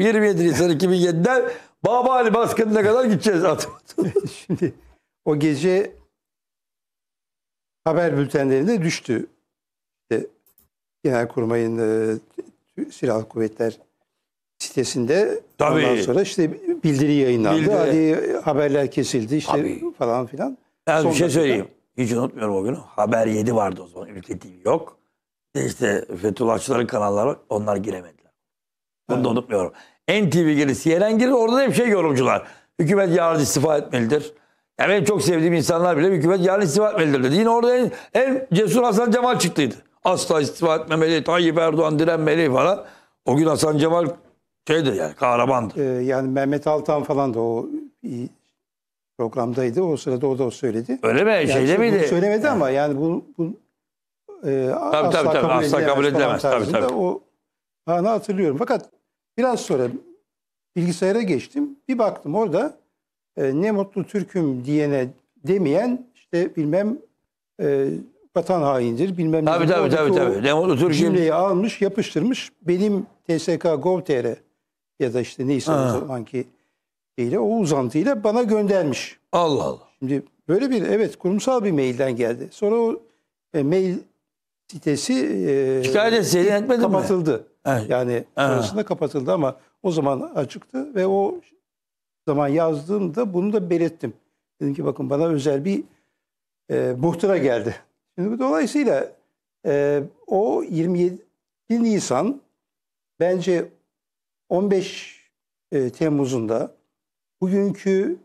27 Nisan 2007'den Baba Ali baskınına kadar gideceğiz Şimdi o gece haber bültenlerinde düştü. İşte kurmayın e, Silahlı Kuvvetler sitesinde Tabii. ondan sonra işte bildiri yayınlandı. Bildiri. Hadi haberler kesildi işte Tabii. falan filan. Ben bir şey söyleyeyim. Hiç unutmuyorum o günü. Haber 7 vardı o zaman. Ülke TV yok. İşte Fethullahçıların kanalları onlar giremedi. Bunu da unutmuyorum. NTV gelir, CNN gelir orada da hep şey yorumcular. Hükümet yarın istifa etmelidir. Ya benim çok sevdiğim insanlar bile hükümet yarın istifa etmelidir dedi. Yine orada en, en cesur Hasan Cemal çıktıydı. Asla istifa etmemeli, Tayyip Erdoğan direnmeli falan. O gün Hasan Cemal şeydi yani kahramandı. Ee, yani Mehmet Altan falan da o programdaydı. O sırada o da o söyledi. Öyle mi? Yani Şeyde miydi? Söylemedi ama yani bu, bu e, tabii, asla, tabii, tabii, kabul asla kabul edilemez. Tabii, tabii. O anı hatırlıyorum. Fakat Biraz sonra bilgisayara geçtim. Bir baktım orada e, ne mutlu Türk'üm diyene demeyen işte bilmem e, vatan haindir bilmem ne. Tabii tabii tabii. Ne mutlu Türk'üm. Cümleyi almış yapıştırmış benim TSK Gov.tr ya da işte neyse ha. o zamanki ile o uzantıyla bana göndermiş. Allah Allah. Şimdi böyle bir evet kurumsal bir mailden geldi. Sonra o e, mail sitesi e, şikayet etmedi kapatıldı. Mi? Evet. Yani evet. sonrasında kapatıldı ama o zaman açıktı ve o zaman yazdığımda bunu da belirttim. Dedim ki bakın bana özel bir e, muhtıra geldi. Şimdi dolayısıyla e, o 27 Nisan bence 15 e, Temmuz'unda bugünkü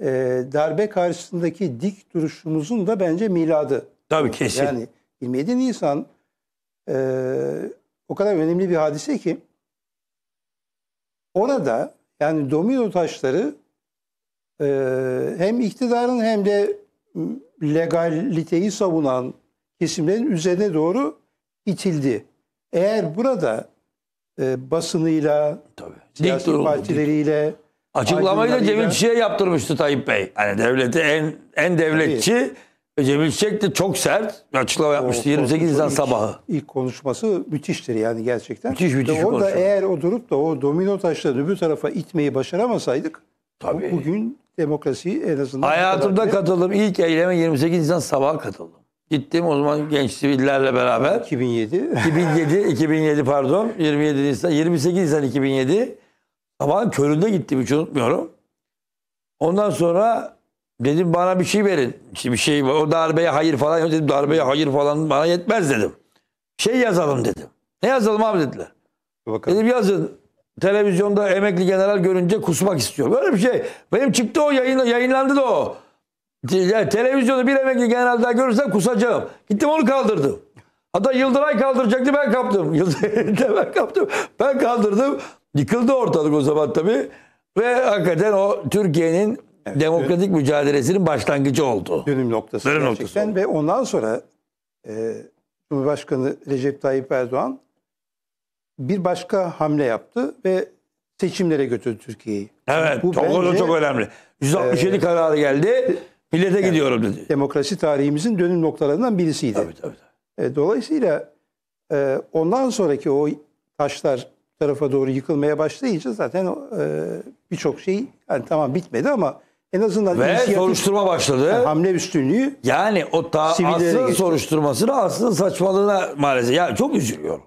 e, darbe karşısındaki dik duruşumuzun da bence miladı. Tabii kesin. Yani 27 Nisan e, o kadar önemli bir hadise ki orada yani domino taşları e, hem iktidarın hem de legaliteyi savunan kesimlerin üzerine doğru itildi. Eğer burada e, basınıyla, Tabii. siyasi Dik partileriyle, Açıklamayı da devletçiye yaptırmıştı Tayyip Bey. Hani devleti en en devletçi, Tabii. E, Cemil Çiçek de çok sert bir açıklama yapmıştı 28 Nisan sabahı. İlk konuşması müthiştir yani gerçekten. Müthiş müthiş Orada konuşma. eğer o durup da o domino taşları bu tarafa itmeyi başaramasaydık Tabii. bugün demokrasiyi en azından... Hayatımda katıldım. ilk eyleme 28 Nisan sabahı katıldım. Gittim o zaman genç sivillerle beraber. 2007 2007, 2007 pardon. 27 Nisan, 28 Nisan 2007. Sabahın köründe gittim hiç unutmuyorum. Ondan sonra Dedim bana bir şey verin. İşte bir şey o darbeye hayır falan yok dedim. Darbeye hayır falan bana yetmez dedim. Şey yazalım dedim. Ne yazalım abi dediler. Bakalım. Dedim yazın. Televizyonda emekli general görünce kusmak istiyor. Böyle bir şey. Benim çıktı o yayın, yayınlandı da o. Ya, televizyonda bir emekli general daha görürsem kusacağım. Gittim onu kaldırdım. Hatta Yıldıray kaldıracaktı ben kaptım. Yıldıray ben kaptım. Ben kaldırdım. Yıkıldı ortalık o zaman tabii. Ve hakikaten o Türkiye'nin Evet, Demokratik dön- mücadelesinin başlangıcı oldu. Dönüm noktası Dönüm gerçekten noktası ve ondan sonra e, Cumhurbaşkanı Recep Tayyip Erdoğan bir başka hamle yaptı ve seçimlere götürdü Türkiye'yi. Evet, Bu çok, bence- çok önemli. 167 e, kararı geldi. Millete gidiyorum dedi. Demokrasi tarihimizin dönüm noktalarından birisiydi. Tabii tabii. tabii. E, Dolayısıyla e, ondan sonraki o taşlar tarafa doğru yıkılmaya başlayınca zaten e, birçok şey yani tamam bitmedi ama en azından ve soruşturma başladı. Yani hamle üstünlüğü. Yani o ta asıl soruşturmasını aslında saçmalığına maalesef. Yani çok üzülüyorum.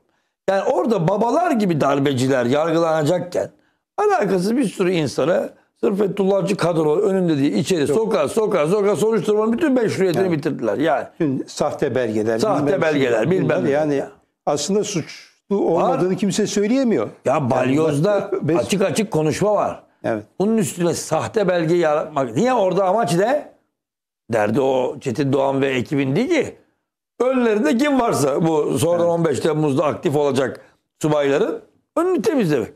Yani orada babalar gibi darbeciler yargılanacakken alakası bir sürü insana sırf Fethullahçı kadro önünde diye içeri Yok. sokağa sokağa sokağa soruşturmanın bütün meşruiyetini yani, bitirdiler. Yani bütün sahte belgeler, sahte bilmem belgeler şey, bilmem. Yani ya. aslında suçlu olmadığını var. kimse söyleyemiyor. Ya balyozda yani, açık açık konuşma var. Evet. Bunun üstüne sahte belge yaratmak. Niye orada amaç ne? Derdi o Çetin Doğan ve ekibin değil ki. Önlerinde kim varsa bu Sonra evet. 15 Temmuz'da aktif olacak subayların önünü temizlemek.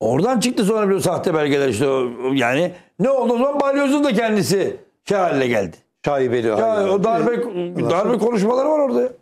Oradan çıktı sonra bir sahte belgeler işte yani ne oldu o zaman balyozun da kendisi şey haline geldi. Şaibeli. Ya, o darbe, darbe konuşmaları var orada. Ya.